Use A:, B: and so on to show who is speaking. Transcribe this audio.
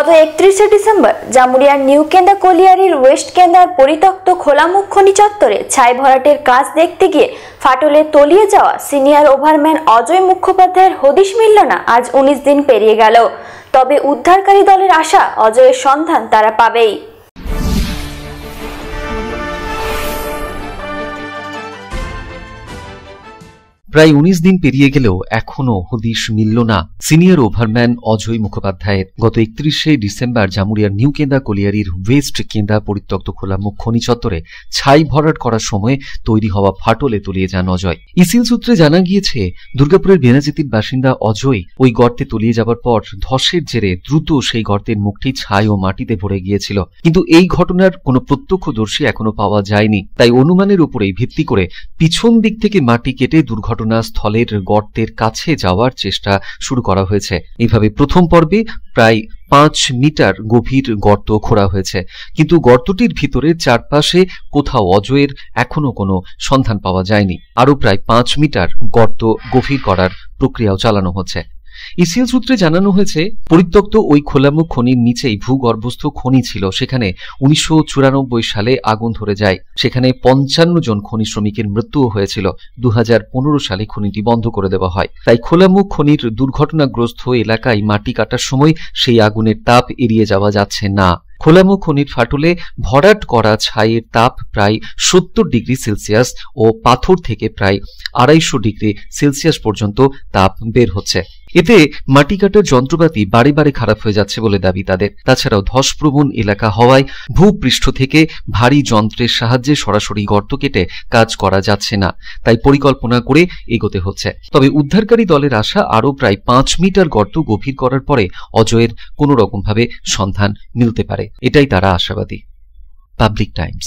A: গত একত্রিশে ডিসেম্বর জামুরিয়ার নিউ কেন্দা কলিয়ারির ওয়েস্ট কেন্দার পরিত্যক্ত খোলামুখ খনি চত্বরে ছাই ভরাটের কাজ দেখতে গিয়ে ফাটলে তলিয়ে যাওয়া সিনিয়র ওভারম্যান অজয় মুখোপাধ্যায়ের হদিশ মিলল না আজ উনিশ দিন পেরিয়ে গেল তবে উদ্ধারকারী দলের আশা অজয়ের সন্ধান তারা পাবেই
B: প্রায় উনিশ দিন পেরিয়ে গেলেও এখনও হদিশ মিলল না সিনিয়র ওভারম্যান অজয় মুখোপাধ্যায়ের গত একত্রিশে ডিসেম্বর জামুরিয়ার নিউ কেন্দা কলিয়ারির ওয়েস্ট কেন্দা পরিত্যক্ত খোলা খনি চত্বরে ছাই ভরাট করার সময় তৈরি হওয়া ফাটলে তলিয়ে যান অজয় ইসিল সূত্রে জানা গিয়েছে দুর্গাপুরের বেনাজিতির বাসিন্দা অজয় ওই গর্তে তলিয়ে যাবার পর ধসের জেরে দ্রুত সেই গর্তের মুখটি ছাই ও মাটিতে ভরে গিয়েছিল কিন্তু এই ঘটনার কোনো প্রত্যক্ষদর্শী এখনো পাওয়া যায়নি তাই অনুমানের উপরেই ভিত্তি করে পিছন দিক থেকে মাটি কেটে দুর্ঘটনা ঘটনাস্থলের গর্তের কাছে যাওয়ার চেষ্টা শুরু করা হয়েছে এইভাবে প্রথম পর্বে প্রায় পাঁচ মিটার গভীর গর্ত খোঁড়া হয়েছে কিন্তু গর্তটির ভিতরে চারপাশে কোথাও অজয়ের এখনও কোনো সন্ধান পাওয়া যায়নি আরও প্রায় পাঁচ মিটার গর্ত গভীর করার প্রক্রিয়াও চালানো হচ্ছে ইসিএল সূত্রে জানানো হয়েছে পরিত্যক্ত ওই খোলামুখ খনির নিচেই ভূগর্ভস্থ খনি ছিল সেখানে উনিশশো সালে আগুন ধরে যায় সেখানে পঞ্চান্ন জন খনি শ্রমিকের মৃত্যুও হয়েছিল দু সালে খনিটি বন্ধ করে দেওয়া হয় তাই খোলামুখ খনির দুর্ঘটনাগ্রস্ত এলাকায় মাটি কাটার সময় সেই আগুনের তাপ এড়িয়ে যাওয়া যাচ্ছে না খোলামুখ খনির ফাটলে ভরাট করা ছাইয়ের তাপ প্রায় সত্তর ডিগ্রি সেলসিয়াস ও পাথর থেকে প্রায় আড়াইশো ডিগ্রি সেলসিয়াস পর্যন্ত তাপ বের হচ্ছে এতে মাটি কাটার যন্ত্রপাতি বারে বারে খারাপ হয়ে যাচ্ছে বলে দাবি তাদের তাছাড়াও ধসপ্রবণ এলাকা হওয়ায় ভূপৃষ্ঠ থেকে ভারী যন্ত্রের সাহায্যে সরাসরি গর্ত কেটে কাজ করা যাচ্ছে না তাই পরিকল্পনা করে এগোতে হচ্ছে তবে উদ্ধারকারী দলের আশা আরও প্রায় পাঁচ মিটার গর্ত গভীর করার পরে অজয়ের কোনো রকমভাবে সন্ধান মিলতে পারে এটাই তারা আশাবাদী পাবলিক টাইমস